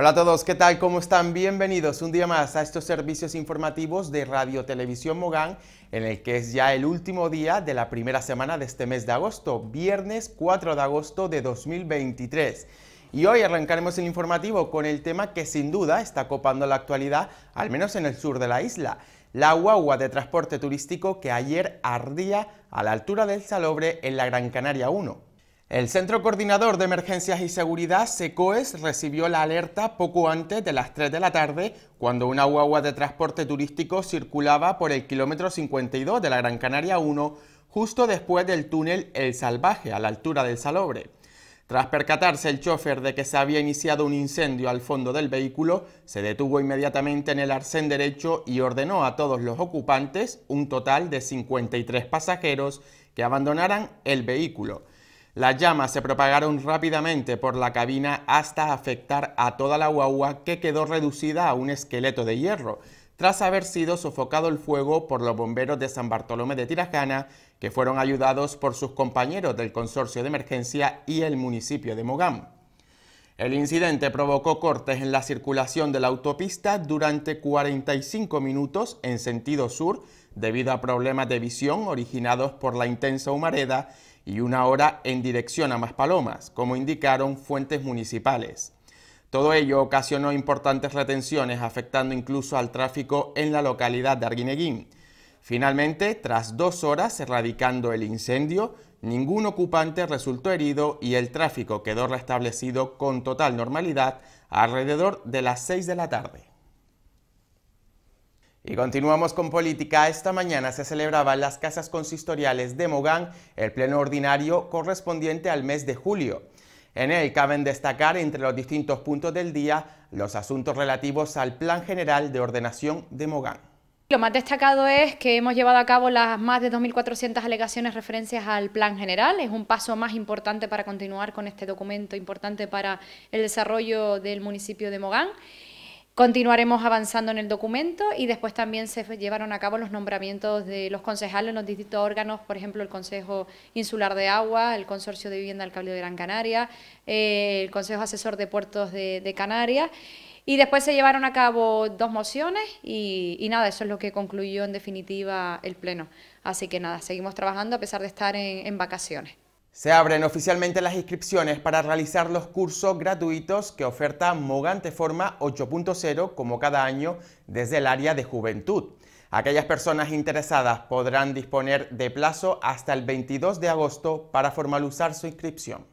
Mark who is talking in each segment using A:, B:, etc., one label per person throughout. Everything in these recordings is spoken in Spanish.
A: Hola a todos, ¿qué tal? ¿Cómo están? Bienvenidos un día más a estos servicios informativos de Radio Televisión Mogán, en el que es ya el último día de la primera semana de este mes de agosto, viernes 4 de agosto de 2023. Y hoy arrancaremos el informativo con el tema que sin duda está copando la actualidad, al menos en el sur de la isla, la guagua de transporte turístico que ayer ardía a la altura del Salobre en la Gran Canaria 1. El Centro Coordinador de Emergencias y Seguridad, SECOES, recibió la alerta poco antes de las 3 de la tarde, cuando una guagua de transporte turístico circulaba por el kilómetro 52 de la Gran Canaria 1, justo después del túnel El Salvaje, a la altura del Salobre. Tras percatarse el chofer de que se había iniciado un incendio al fondo del vehículo, se detuvo inmediatamente en el arcén derecho y ordenó a todos los ocupantes, un total de 53 pasajeros, que abandonaran el vehículo. Las llamas se propagaron rápidamente por la cabina hasta afectar a toda la guagua que quedó reducida a un esqueleto de hierro, tras haber sido sofocado el fuego por los bomberos de San Bartolomé de Tirajana, que fueron ayudados por sus compañeros del Consorcio de Emergencia y el municipio de Mogán. El incidente provocó cortes en la circulación de la autopista durante 45 minutos en sentido sur debido a problemas de visión originados por la intensa humareda y una hora en dirección a Maspalomas, como indicaron fuentes municipales. Todo ello ocasionó importantes retenciones, afectando incluso al tráfico en la localidad de Arguineguín. Finalmente, tras dos horas erradicando el incendio, ningún ocupante resultó herido y el tráfico quedó restablecido con total normalidad alrededor de las 6 de la tarde. Y continuamos con política. Esta mañana se celebraban las casas consistoriales de Mogán el pleno ordinario correspondiente al mes de julio. En él caben destacar entre los distintos puntos del día los asuntos relativos al Plan General de Ordenación de Mogán.
B: Lo más
C: destacado es que hemos llevado a cabo las más de 2.400 alegaciones referencias al Plan General. Es un paso más importante para continuar con este documento importante para el desarrollo del municipio de Mogán. Continuaremos avanzando en el documento y después también se llevaron a cabo los nombramientos de los concejales en los distintos órganos, por ejemplo, el Consejo Insular de Agua, el Consorcio de Vivienda del Cabildo de Gran Canaria, eh, el Consejo Asesor de Puertos de, de Canarias. Y después se llevaron a cabo dos mociones y, nada, eso es lo que concluyó en definitiva el Pleno. Así que nada, seguimos trabajando a pesar de estar en, en vacaciones.
A: Se abren oficialmente las inscripciones para realizar los cursos gratuitos que oferta Mogante Forma 8.0 como cada año desde el área de juventud. Aquellas personas interesadas podrán disponer de plazo hasta el 22 de agosto para formalizar su inscripción.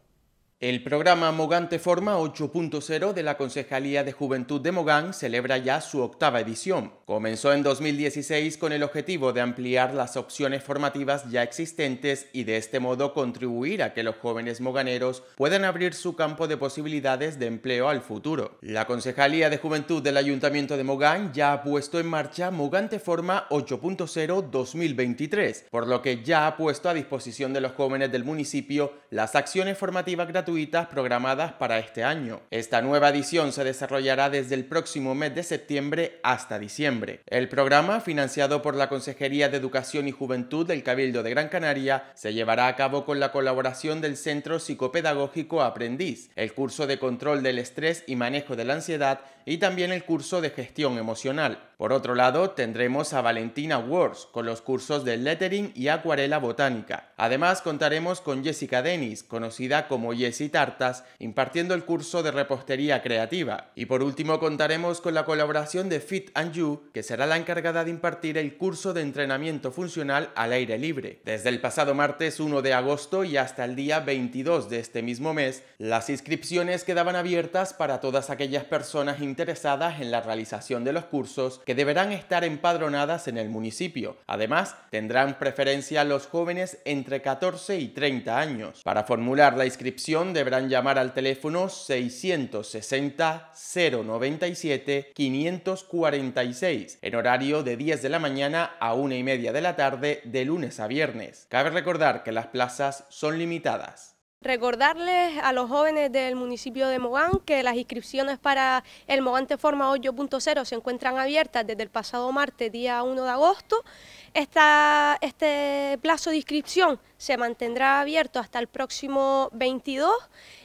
A: El programa Mogante Forma 8.0 de la Concejalía de Juventud de Mogán celebra ya su octava edición. Comenzó en 2016 con el objetivo de ampliar las opciones formativas ya existentes y de este modo contribuir a que los jóvenes moganeros puedan abrir su campo de posibilidades de empleo al futuro. La Concejalía de Juventud del Ayuntamiento de Mogán ya ha puesto en marcha Mogante Forma 8.0 2023, por lo que ya ha puesto a disposición de los jóvenes del municipio las acciones formativas gratuitas gratuitas programadas para este año. Esta nueva edición se desarrollará desde el próximo mes de septiembre hasta diciembre. El programa, financiado por la Consejería de Educación y Juventud del Cabildo de Gran Canaria, se llevará a cabo con la colaboración del Centro Psicopedagógico Aprendiz, el curso de control del estrés y manejo de la ansiedad y también el curso de gestión emocional. Por otro lado, tendremos a Valentina Wars con los cursos de lettering y acuarela botánica. Además, contaremos con Jessica Dennis, conocida como Jessie Tartas, impartiendo el curso de repostería creativa. Y por último, contaremos con la colaboración de Fit and You, que será la encargada de impartir el curso de entrenamiento funcional al aire libre. Desde el pasado martes 1 de agosto y hasta el día 22 de este mismo mes, las inscripciones quedaban abiertas para todas aquellas personas interesadas en la realización de los cursos que deberán estar empadronadas en el municipio. Además, tendrán preferencia los jóvenes entre 14 y 30 años. Para formular la inscripción deberán llamar al teléfono 660 097 546 en horario de 10 de la mañana a 1 y media de la tarde de lunes a viernes. Cabe recordar que las plazas son limitadas.
C: Recordarles a los jóvenes del municipio de Mogán que las inscripciones para el Mogán Forma 8.0 se encuentran abiertas desde el pasado martes, día 1 de agosto este plazo de inscripción se mantendrá abierto hasta el próximo 22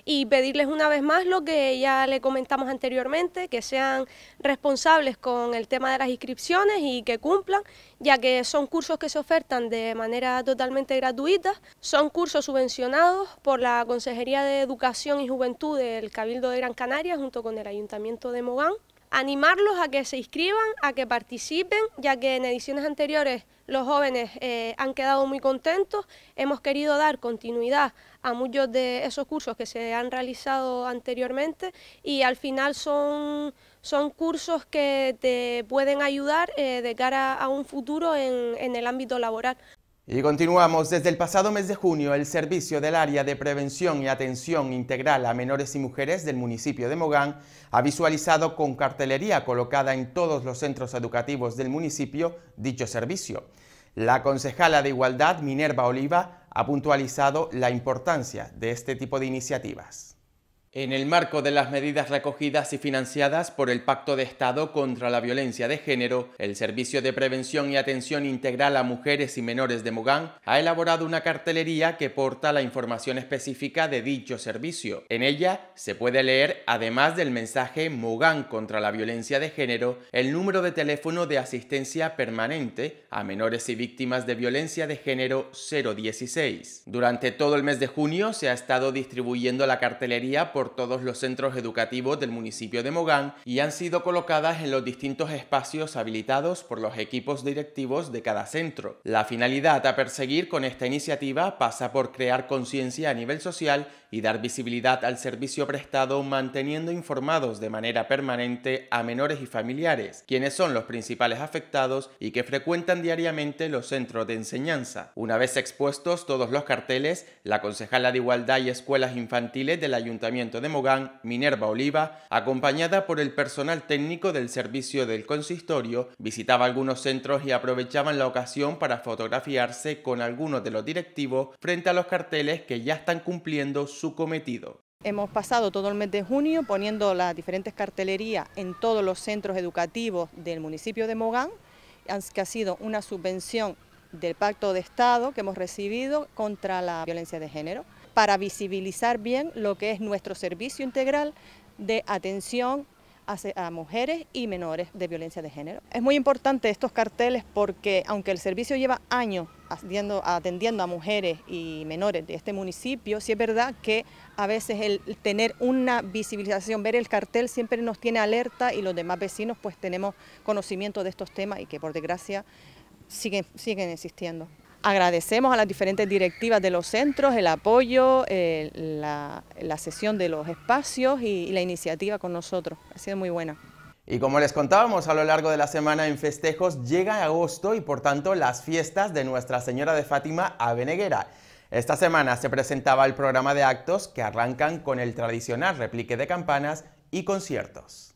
C: y pedirles una vez más lo que ya le comentamos anteriormente, que sean responsables con el tema de las inscripciones y que cumplan, ya que son cursos que se ofertan de manera totalmente gratuita, son cursos subvencionados por la Consejería de Educación y Juventud del Cabildo de Gran Canaria junto con el Ayuntamiento de Mogán animarlos a que se inscriban, a que participen, ya que en ediciones anteriores los jóvenes eh, han quedado muy contentos. Hemos querido dar continuidad a muchos de esos cursos que se han realizado anteriormente y al final son, son cursos que te pueden ayudar eh, de cara a un futuro en el ámbito laboral.
A: Y continuamos. Desde el pasado mes de junio, el servicio del área de prevención y atención integral a menores y mujeres del municipio de Mogán ha visualizado con cartelería colocada en todos los centros educativos del municipio dicho servicio. La concejala de Igualdad, Minerva Oliva, ha puntualizado la importancia de este tipo de iniciativas. En el marco de las medidas recogidas y financiadas por el Pacto de Estado contra la Violencia de Género, el Servicio de Prevención y Atención Integral a Mujeres y Menores de Mogán ha elaborado una cartelería que porta la información específica de dicho servicio. En ella se puede leer, además del mensaje Mogán contra la Violencia de Género, el número de teléfono de asistencia permanente a menores y víctimas de violencia de género 016. Durante todo el mes de junio se ha estado distribuyendo la cartelería por por todos los centros educativos del municipio de Mogán y han sido colocadas en los distintos espacios habilitados por los equipos directivos de cada centro. La finalidad a perseguir con esta iniciativa pasa por crear conciencia a nivel social y dar visibilidad al servicio prestado manteniendo informados de manera permanente a menores y familiares, quienes son los principales afectados y que frecuentan diariamente los centros de enseñanza. Una vez expuestos todos los carteles, la concejala de Igualdad y Escuelas Infantiles del Ayuntamiento de Mogán, Minerva Oliva, acompañada por el personal técnico del servicio del consistorio, visitaba algunos centros y aprovechaban la ocasión para fotografiarse con algunos de los directivos frente a los carteles que ya están cumpliendo su
B: Hemos pasado todo el mes de junio poniendo las diferentes cartelerías en todos los centros educativos del municipio de Mogán, que ha sido una subvención del Pacto de Estado que hemos recibido contra la violencia de género, para visibilizar bien lo que es nuestro servicio integral de atención a, mujeres y menores de violencia de género. Es muy importante estos carteles porque aunque el servicio lleva años atendiendo, a mujeres y menores de este municipio, sí es verdad que a veces el tener una visibilización, ver el cartel siempre nos tiene alerta y los demás vecinos pues tenemos conocimiento de estos temas y que por desgracia siguen, siguen existiendo. Agradecemos a las diferentes directivas de los centros el apoyo, eh, la, sesión de los espacios y, la iniciativa con nosotros.
A: Ha sido muy buena. Y como les contábamos a lo largo de la semana en festejos, llega agosto y por tanto las fiestas de Nuestra Señora de Fátima a Beneguera. Esta semana se presentaba el programa de actos que arrancan con el tradicional replique de campanas y conciertos.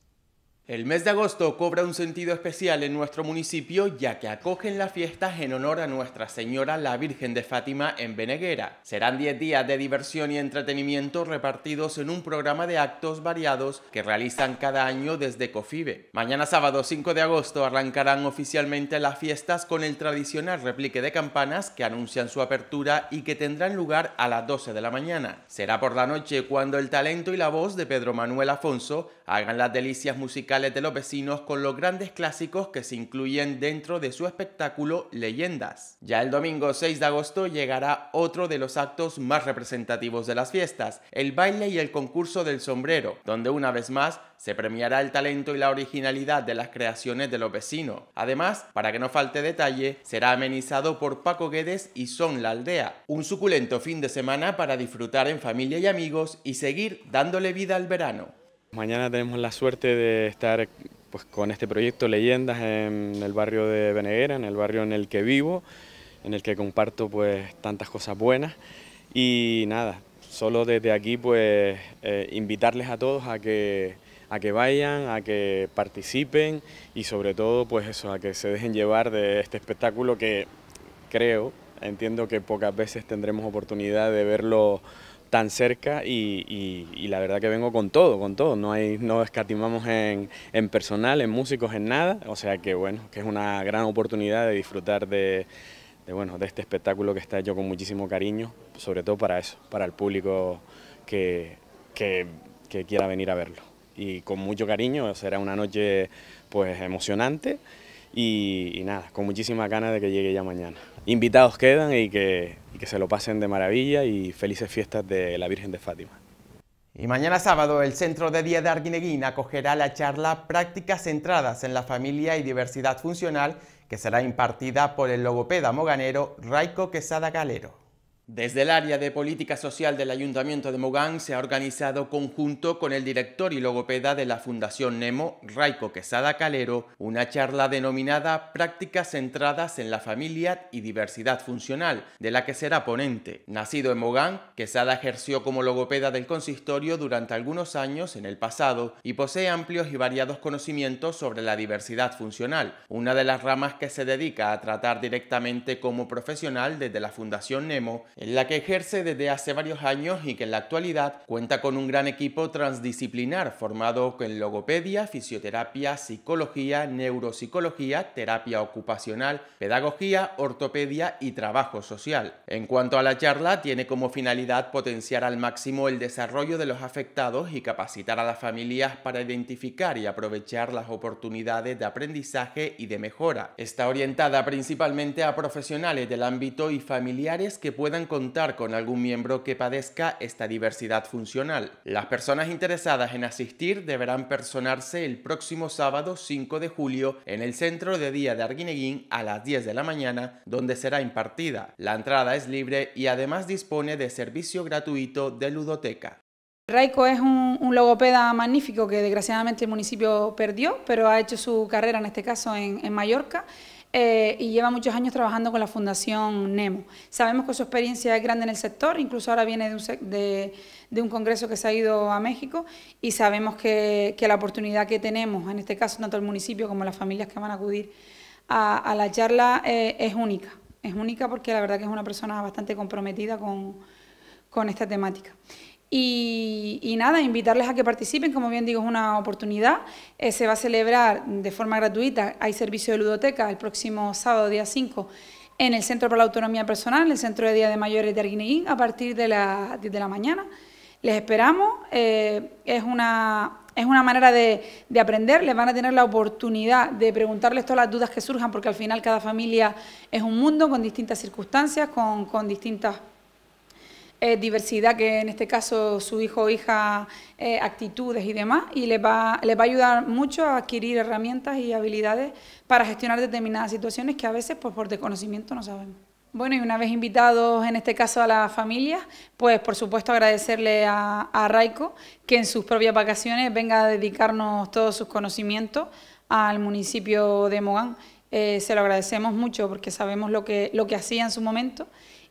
A: El mes de agosto cobra un sentido especial en nuestro municipio ya que acogen las fiestas en honor a Nuestra Señora la Virgen de Fátima en Beneguera. Serán 10 días de diversión y entretenimiento repartidos en un programa de actos variados que realizan cada año desde COFIBE. Mañana sábado 5 de agosto arrancarán oficialmente las fiestas con el tradicional replique de campanas que anuncian su apertura y que tendrán lugar a las 12 de la mañana. Será por la noche cuando el talento y la voz de Pedro Manuel Afonso hagan las delicias musicales de los vecinos con los grandes clásicos que se incluyen dentro de su espectáculo Leyendas. Ya el domingo 6 de agosto llegará otro de los actos más representativos de las fiestas, el baile y el concurso del sombrero, donde una vez más se premiará el talento y la originalidad de las creaciones de los vecinos. Además, para que no falte detalle, será amenizado por Paco Guedes y Son la Aldea, un suculento fin de semana para disfrutar en familia y amigos y seguir dándole vida al verano. Mañana tenemos la
D: suerte de estar pues, con este proyecto Leyendas en el barrio de Beneguera, en el barrio en el que vivo, en el que comparto pues, tantas cosas buenas. Y nada, solo desde aquí pues eh, invitarles a todos a que, a que vayan, a que participen y sobre todo pues eso, a que se dejen llevar de este espectáculo que creo, entiendo que pocas veces tendremos oportunidad de verlo tan cerca y, la verdad que vengo con todo, con todo. No, hay, no escatimamos en, personal, en músicos, en nada. O sea que bueno, que es una gran oportunidad de disfrutar de, bueno, de este espectáculo que está hecho con muchísimo cariño, sobre todo para eso, para el público que, que quiera venir a verlo. Y con mucho cariño será una noche pues emocionante y, nada, con muchísima ganas de que llegue ya mañana. Invitados quedan y que, que se lo pasen de maravilla y felices fiestas de la Virgen de Fátima.
A: Y mañana sábado el Centro de Día de Arguineguín acogerá la charla Prácticas centradas en la familia y diversidad funcional que será impartida por el logopeda moganero Raico Quesada Galero. Desde el área de política social del Ayuntamiento de Mogán se ha organizado conjunto con el director y logopeda de la Fundación Nemo, Raico Quesada Calero, una charla denominada Prácticas centradas en la familia y diversidad funcional, de la que será ponente. Nacido en Mogán, Quesada ejerció como logopeda del consistorio durante algunos años en el pasado y posee amplios y variados conocimientos sobre la diversidad funcional, una de las ramas que se dedica a tratar directamente como profesional desde la Fundación Nemo en la que ejerce desde hace varios años y que en la actualidad cuenta con un gran equipo transdisciplinar formado en logopedia, fisioterapia, psicología, neuropsicología, terapia ocupacional, pedagogía, ortopedia y trabajo social. En cuanto a la charla, tiene como finalidad potenciar al máximo el desarrollo de los afectados y capacitar a las familias para identificar y aprovechar las oportunidades de aprendizaje y de mejora. Está orientada principalmente a profesionales del ámbito y familiares que puedan contar con algún miembro que padezca esta diversidad funcional. Las personas interesadas en asistir deberán personarse el próximo sábado 5 de julio en el Centro de Día de Arguineguín a las 10 de la mañana, donde será impartida. La entrada es libre y además dispone de servicio gratuito de ludoteca.
E: Raico es un, logopeda magnífico que desgraciadamente el municipio perdió, pero ha hecho su carrera en este caso en, en Mallorca eh, y lleva muchos años trabajando con la Fundación Nemo. Sabemos que su experiencia es grande en el sector, incluso ahora viene de un, congreso que se ha ido a México y sabemos que, la oportunidad que tenemos, en este caso tanto el municipio como las familias que van a acudir a, la charla, eh, es única. Es única porque la verdad que es una persona bastante comprometida con esta temática. Y, nada, invitarles a que participen, como bien digo, es una oportunidad. Eh, se va a celebrar de forma gratuita, hay servicio de ludoteca el próximo sábado, día 5, en el Centro para la Autonomía Personal, el Centro de Día de Mayores de Arguineguín, a partir de la de la mañana. Les esperamos, eh, es, una, es una manera de, de, aprender, les van a tener la oportunidad de preguntarles todas las dudas que surjan, porque al final cada familia es un mundo con distintas circunstancias, con, con distintas eh, diversidad, que en este caso su hijo o hija, eh, actitudes y demás, y le va, a ayudar mucho a adquirir herramientas y habilidades para gestionar determinadas situaciones que a veces pues, por desconocimiento no sabemos. Bueno, y una vez invitados en este caso a la familia... pues por supuesto agradecerle a, Raiko Raico que en sus propias vacaciones venga a dedicarnos todos sus conocimientos al municipio de Mogán. Eh, se lo agradecemos mucho porque sabemos lo que, lo que hacía en su momento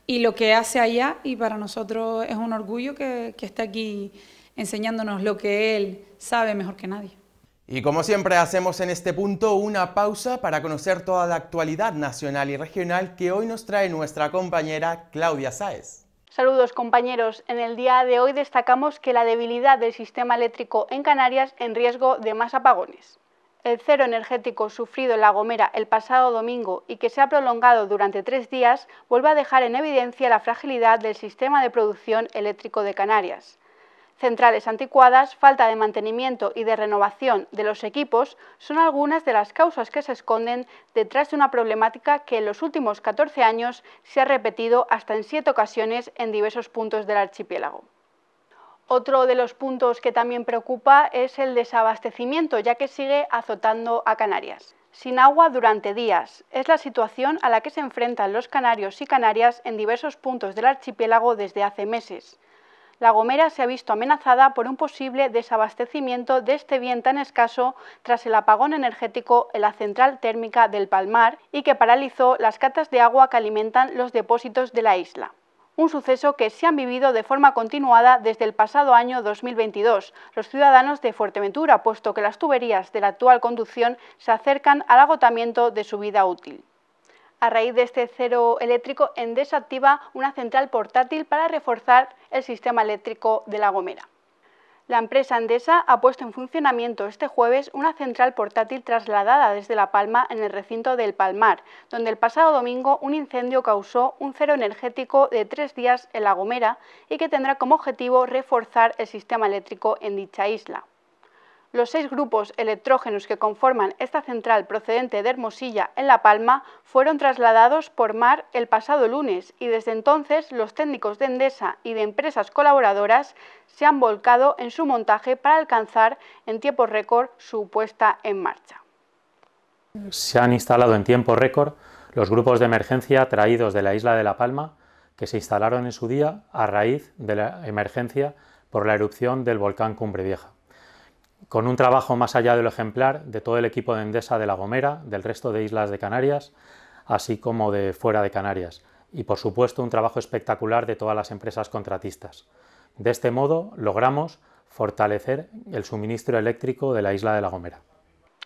E: y lo que hace allá y para nosotros es un orgullo que, esté aquí enseñándonos lo que él sabe mejor que nadie.
A: Y como siempre hacemos en este punto una pausa para conocer toda la actualidad nacional y regional que hoy nos trae nuestra compañera Claudia Sáez.
F: Saludos compañeros. En el día de hoy destacamos que la debilidad del sistema eléctrico en Canarias en riesgo de más apagones el cero energético sufrido en La Gomera el pasado domingo y que se ha prolongado durante tres días vuelve a dejar en evidencia la fragilidad del sistema de producción eléctrico de Canarias. Centrales anticuadas, falta de mantenimiento y de renovación de los equipos son algunas de las causas que se esconden detrás de una problemática que en los últimos 14 años se ha repetido hasta en siete ocasiones en diversos puntos del archipiélago. Otro de los puntos que también preocupa es el desabastecimiento, ya que sigue azotando a Canarias. Sin agua durante días es la situación a la que se enfrentan los canarios y canarias en diversos puntos del archipiélago desde hace meses. La Gomera se ha visto amenazada por un posible desabastecimiento de este bien tan escaso tras el apagón energético en la central térmica del Palmar y que paralizó las catas de agua que alimentan los depósitos de la isla un suceso que se han vivido de forma continuada desde el pasado año 2022 los ciudadanos de Fuerteventura, puesto que las tuberías de la actual conducción se acercan al agotamiento de su vida útil. A raíz de este cero eléctrico, Endesa activa una central portátil para reforzar el sistema eléctrico de La Gomera. La empresa Endesa ha puesto en funcionamiento este jueves una central portátil trasladada desde La Palma en el recinto del Palmar, donde el pasado domingo un incendio causó un cero energético de tres días en La Gomera y que tendrá como objetivo reforzar el sistema eléctrico en dicha isla. Los seis grupos electrógenos que conforman esta central procedente de Hermosilla, en La Palma, fueron trasladados por mar el pasado lunes y desde entonces los técnicos de Endesa y de empresas colaboradoras se han volcado en su montaje para alcanzar en tiempo récord su puesta en marcha.
A: Se han instalado en tiempo récord los grupos de emergencia traídos de la isla de La Palma que se instalaron en su día a raíz de la emergencia por la erupción del volcán Cumbre Vieja con un trabajo más allá de lo ejemplar de todo el equipo de Endesa de La Gomera, del resto de islas de Canarias, así como de fuera de Canarias, y por supuesto un trabajo espectacular de todas las empresas contratistas. De este modo logramos fortalecer el suministro eléctrico de la isla de La Gomera.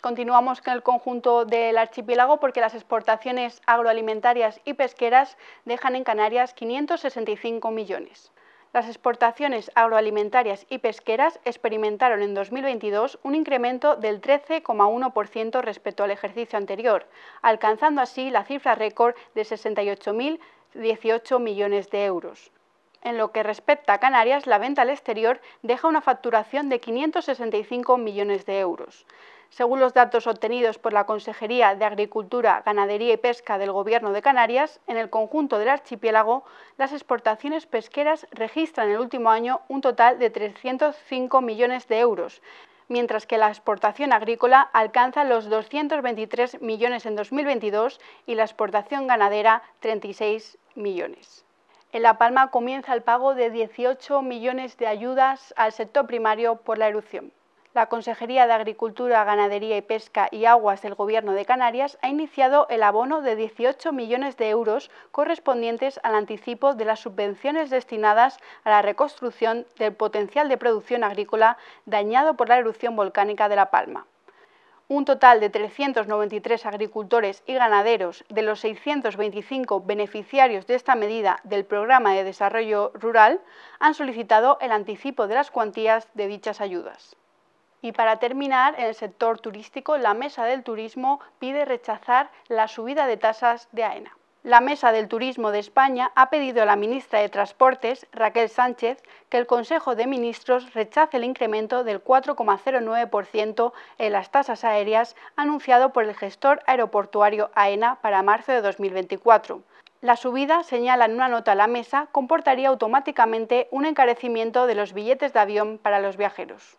F: Continuamos con el conjunto del archipiélago porque las exportaciones agroalimentarias y pesqueras dejan en Canarias 565 millones las exportaciones agroalimentarias y pesqueras experimentaron en 2022 un incremento del 13,1% respecto al ejercicio anterior, alcanzando así la cifra récord de 68.018 millones de euros. En lo que respecta a Canarias, la venta al exterior deja una facturación de 565 millones de euros. Según los datos obtenidos por la Consejería de Agricultura, Ganadería y Pesca del Gobierno de Canarias, en el conjunto del archipiélago, las exportaciones pesqueras registran el último año un total de 305 millones de euros, mientras que la exportación agrícola alcanza los 223 millones en 2022 y la exportación ganadera 36 millones. En La Palma comienza el pago de 18 millones de ayudas al sector primario por la erupción. La Consejería de Agricultura, Ganadería y Pesca y Aguas del Gobierno de Canarias ha iniciado el abono de 18 millones de euros correspondientes al anticipo de las subvenciones destinadas a la reconstrucción del potencial de producción agrícola dañado por la erupción volcánica de La Palma un total de 393 agricultores y ganaderos de los 625 beneficiarios de esta medida del Programa de Desarrollo Rural han solicitado el anticipo de las cuantías de dichas ayudas. Y para terminar, en el sector turístico, la Mesa del Turismo pide rechazar la subida de tasas de AENA. La Mesa del Turismo de España ha pedido a la ministra de Transportes, Raquel Sánchez, que el Consejo de Ministros rechace el incremento del 4,09% en las tasas aéreas anunciado por el gestor aeroportuario AENA para marzo de 2024. La subida, señala en una nota a la mesa, comportaría automáticamente un encarecimiento de los billetes de avión para los viajeros.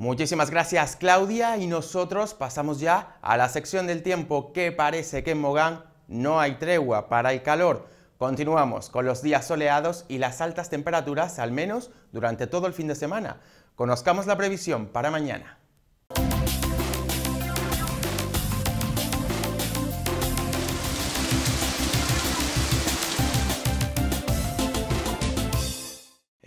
A: Muchísimas gracias Claudia y nosotros pasamos ya a la sección del tiempo que parece que en Mogán no hay tregua para el calor. Continuamos con los días soleados y las altas temperaturas al menos durante todo el fin de semana. Conozcamos la previsión para mañana.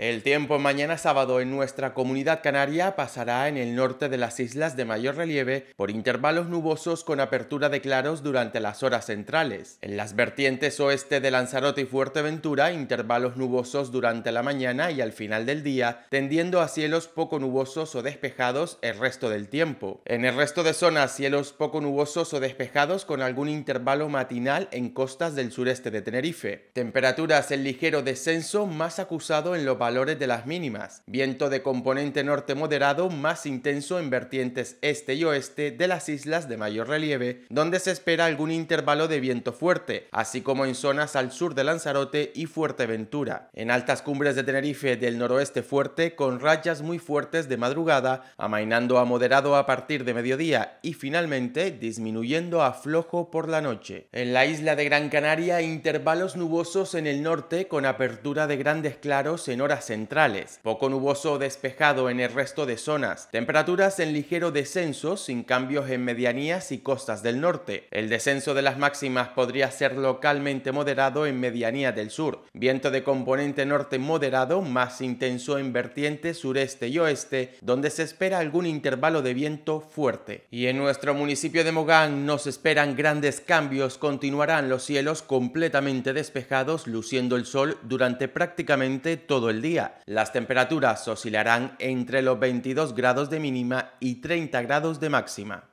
A: El tiempo mañana sábado en nuestra comunidad canaria pasará en el norte de las islas de mayor relieve por intervalos nubosos con apertura de claros durante las horas centrales. En las vertientes oeste de Lanzarote y Fuerteventura, intervalos nubosos durante la mañana y al final del día, tendiendo a cielos poco nubosos o despejados el resto del tiempo. En el resto de zonas, cielos poco nubosos o despejados con algún intervalo matinal en costas del sureste de Tenerife. Temperaturas en ligero descenso más acusado en lo de las mínimas. Viento de componente norte moderado más intenso en vertientes este y oeste de las islas de mayor relieve, donde se espera algún intervalo de viento fuerte, así como en zonas al sur de Lanzarote y Fuerteventura. En altas cumbres de Tenerife del noroeste fuerte, con rayas muy fuertes de madrugada, amainando a moderado a partir de mediodía y finalmente disminuyendo a flojo por la noche. En la isla de Gran Canaria, intervalos nubosos en el norte con apertura de grandes claros en horas centrales. Poco nuboso despejado en el resto de zonas. Temperaturas en ligero descenso sin cambios en medianías y costas del norte. El descenso de las máximas podría ser localmente moderado en medianía del sur. Viento de componente norte moderado más intenso en vertiente sureste y oeste, donde se espera algún intervalo de viento fuerte. Y en nuestro municipio de Mogán nos esperan grandes cambios, continuarán los cielos completamente despejados, luciendo el sol durante prácticamente todo el día. Las temperaturas oscilarán entre los 22 grados de mínima y 30 grados de máxima.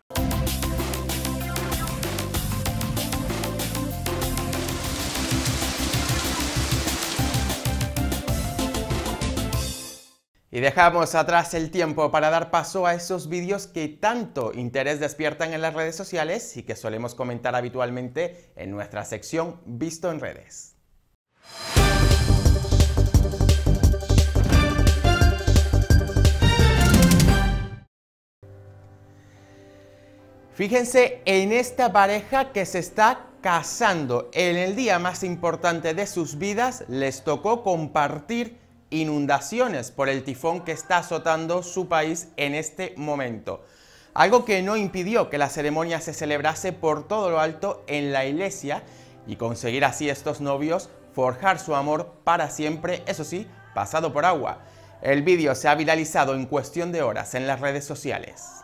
A: Y dejamos atrás el tiempo para dar paso a esos vídeos que tanto interés despiertan en las redes sociales y que solemos comentar habitualmente en nuestra sección Visto en redes. Fíjense en esta pareja que se está casando. En el día más importante de sus vidas les tocó compartir inundaciones por el tifón que está azotando su país en este momento. Algo que no impidió que la ceremonia se celebrase por todo lo alto en la iglesia y conseguir así estos novios forjar su amor para siempre, eso sí, pasado por agua. El vídeo se ha viralizado en cuestión de horas en las redes sociales.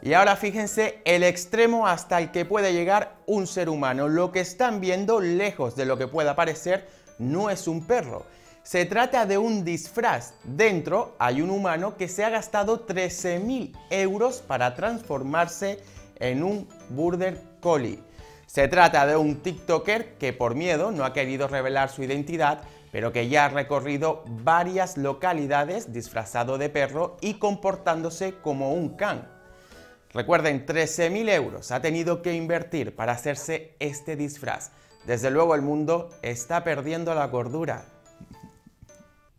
A: Y ahora fíjense el extremo hasta el que puede llegar un ser humano. Lo que están viendo, lejos de lo que pueda parecer, no es un perro. Se trata de un disfraz. Dentro hay un humano que se ha gastado 13.000 euros para transformarse en un Burder Collie. Se trata de un TikToker que por miedo no ha querido revelar su identidad, pero que ya ha recorrido varias localidades disfrazado de perro y comportándose como un can. Recuerden, 13.000 euros ha tenido que invertir para hacerse este disfraz. Desde luego el mundo está perdiendo la cordura.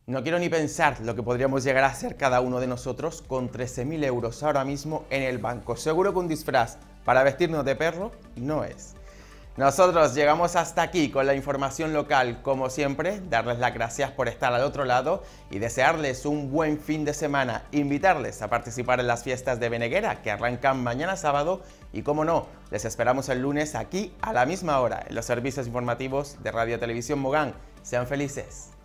A: No quiero ni pensar lo que podríamos llegar a hacer cada uno de nosotros con 13.000 euros ahora mismo en el banco. Seguro que un disfraz para vestirnos de perro no es. Nosotros llegamos hasta aquí con la información local. Como siempre, darles las gracias por estar al otro lado y desearles un buen fin de semana. Invitarles a participar en las fiestas de Beneguera que arrancan mañana sábado y, como no, les esperamos el lunes aquí a la misma hora en los servicios informativos de Radio Televisión Mogán. Sean felices.